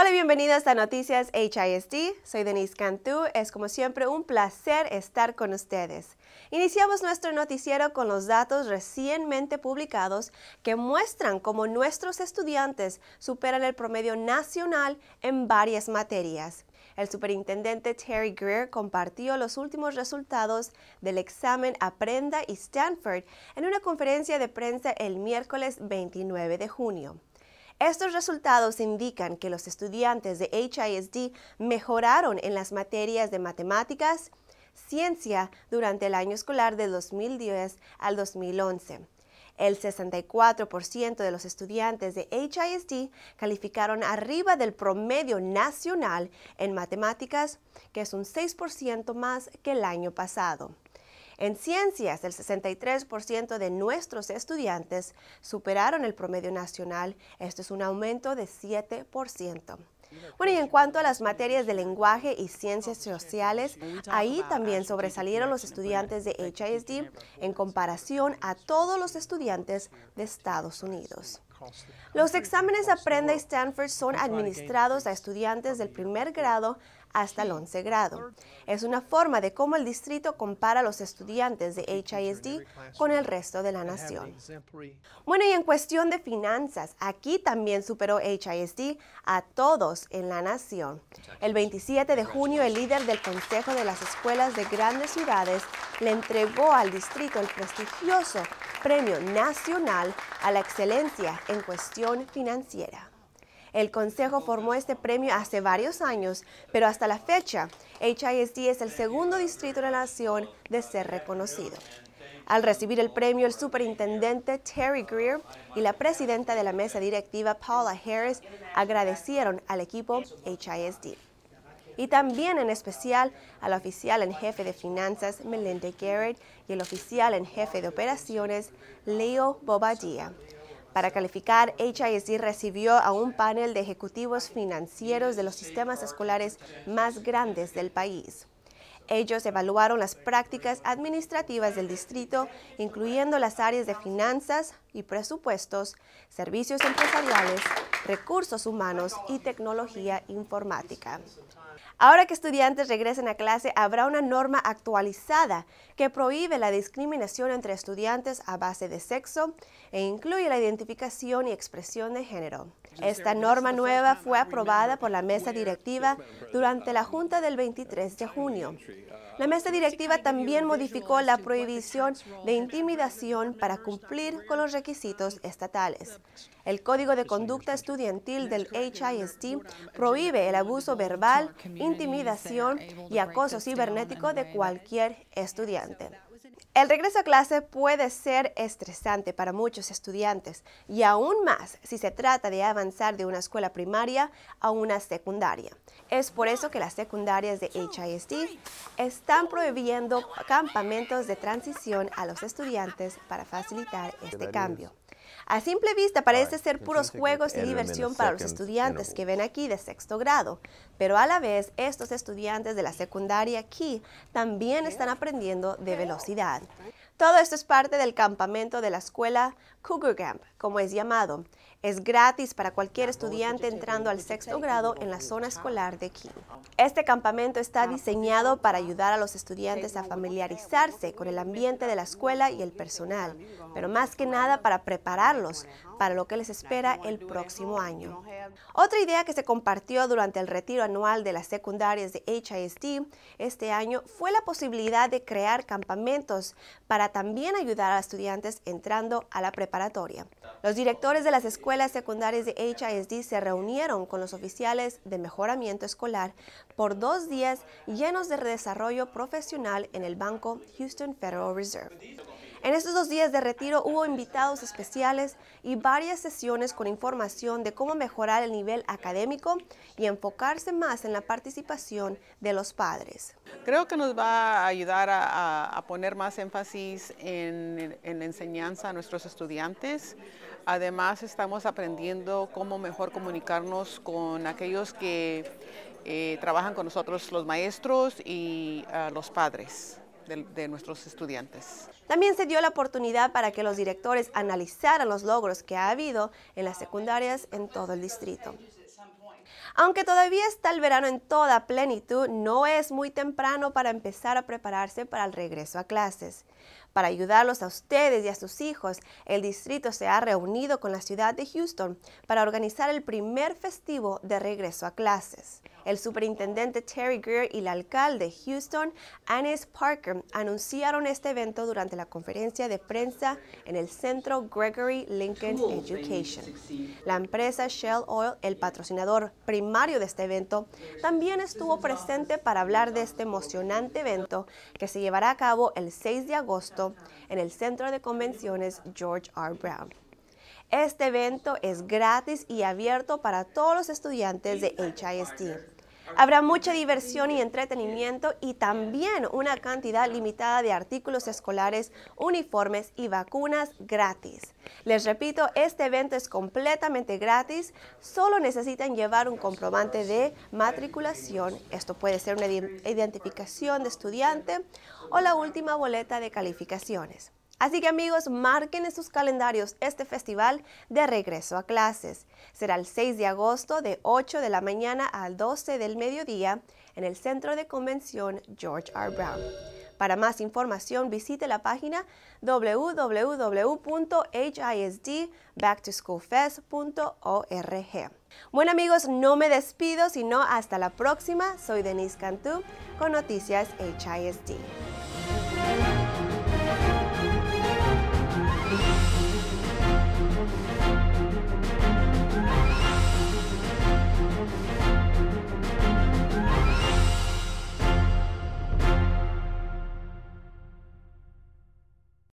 Hola, bienvenidas a Noticias HISD. Soy Denise Cantú. Es como siempre un placer estar con ustedes. Iniciamos nuestro noticiero con los datos recientemente publicados que muestran cómo nuestros estudiantes superan el promedio nacional en varias materias. El superintendente Terry Greer compartió los últimos resultados del examen Aprenda y Stanford en una conferencia de prensa el miércoles 29 de junio. Estos resultados indican que los estudiantes de HISD mejoraron en las materias de matemáticas, ciencia durante el año escolar de 2010 al 2011. El 64% de los estudiantes de HISD calificaron arriba del promedio nacional en matemáticas, que es un 6% más que el año pasado. En ciencias, el 63% de nuestros estudiantes superaron el promedio nacional. Esto es un aumento de 7%. Bueno, y en cuanto a las materias de lenguaje y ciencias sociales, ahí también sobresalieron los estudiantes de HISD en comparación a todos los estudiantes de Estados Unidos. Los exámenes Aprenda y Stanford son administrados a estudiantes del primer grado hasta el 11 grado. Es una forma de cómo el distrito compara a los estudiantes de HISD con el resto de la nación. Bueno, y en cuestión de finanzas, aquí también superó HISD a todos en la nación. El 27 de junio, el líder del Consejo de las Escuelas de Grandes Ciudades le entregó al distrito el prestigioso Premio Nacional a la Excelencia en Cuestión Financiera. El Consejo formó este premio hace varios años, pero hasta la fecha, HISD es el segundo distrito de la nación de ser reconocido. Al recibir el premio, el superintendente Terry Greer y la presidenta de la mesa directiva Paula Harris agradecieron al equipo HISD. Y también en especial al oficial en jefe de finanzas Melinda Garrett y el oficial en jefe de operaciones Leo Bobadilla para calificar, HISD recibió a un panel de ejecutivos financieros de los sistemas escolares más grandes del país. Ellos evaluaron las prácticas administrativas del distrito, incluyendo las áreas de finanzas, y presupuestos, servicios empresariales, recursos humanos y tecnología informática. Ahora que estudiantes regresen a clase, habrá una norma actualizada que prohíbe la discriminación entre estudiantes a base de sexo e incluye la identificación y expresión de género. Esta norma nueva fue aprobada por la mesa directiva durante la Junta del 23 de junio. La mesa directiva también modificó la prohibición de intimidación para cumplir con los requisitos estatales. El Código de Conducta Estudiantil del HIST prohíbe el abuso verbal, intimidación y acoso cibernético de cualquier estudiante. El regreso a clase puede ser estresante para muchos estudiantes y aún más si se trata de avanzar de una escuela primaria a una secundaria. Es por eso que las secundarias de HISD están prohibiendo campamentos de transición a los estudiantes para facilitar este cambio. A simple vista parece ser puros juegos y diversión para los estudiantes que ven aquí de sexto grado, pero a la vez estos estudiantes de la secundaria aquí también están aprendiendo de velocidad. Todo esto es parte del campamento de la escuela Cougar Camp, como es llamado, es gratis para cualquier estudiante entrando al sexto grado en la zona escolar de King. Este campamento está diseñado para ayudar a los estudiantes a familiarizarse con el ambiente de la escuela y el personal, pero más que nada para prepararlos para lo que les espera el próximo año. Otra idea que se compartió durante el retiro anual de las secundarias de HISD este año fue la posibilidad de crear campamentos para también ayudar a estudiantes entrando a la preparatoria. Los directores de las escuelas secundarias de HISD se reunieron con los oficiales de mejoramiento escolar por dos días llenos de desarrollo profesional en el banco Houston Federal Reserve. En estos dos días de retiro hubo invitados especiales y varias sesiones con información de cómo mejorar el nivel académico y enfocarse más en la participación de los padres. Creo que nos va a ayudar a, poner más énfasis en, la enseñanza a nuestros estudiantes. Además, estamos aprendiendo cómo mejor comunicarnos con aquellos que eh, trabajan con nosotros, los maestros y ah, los padres de, nuestros estudiantes. También se dio la oportunidad para que los directores analizaran los logros que ha habido en las secundarias en todo el distrito. Aunque todavía está el verano en toda plenitud, no es muy temprano para empezar a prepararse para el regreso a clases. Para ayudarlos a ustedes y a sus hijos, el distrito se ha reunido con la ciudad de Houston para organizar el primer festivo de regreso a clases. El superintendente Terry Greer y el alcalde Houston, Annis Parker, anunciaron este evento durante la conferencia de prensa en el centro Gregory Lincoln Education. La empresa Shell Oil, el patrocinador primario de este evento, también estuvo presente para hablar de este emocionante evento que se llevará a cabo el 6 de agosto en el centro de convenciones George R. Brown. Este evento es gratis y abierto para todos los estudiantes de HISD. Habrá mucha diversión y entretenimiento y también una cantidad limitada de artículos escolares, uniformes y vacunas gratis. Les repito, este evento es completamente gratis, solo necesitan llevar un comprobante de matriculación, esto puede ser una identificación de estudiante o la última boleta de calificaciones. Así que amigos, marquen en sus calendarios este festival de regreso a clases. Será el 6 de agosto de 8 de la mañana al 12 del mediodía en el Centro de Convención George R. Brown. Para más información visite la página www.hisdbacktoschoolfest.org. Bueno amigos, no me despido, sino hasta la próxima. Soy Denise Cantú con Noticias HISD.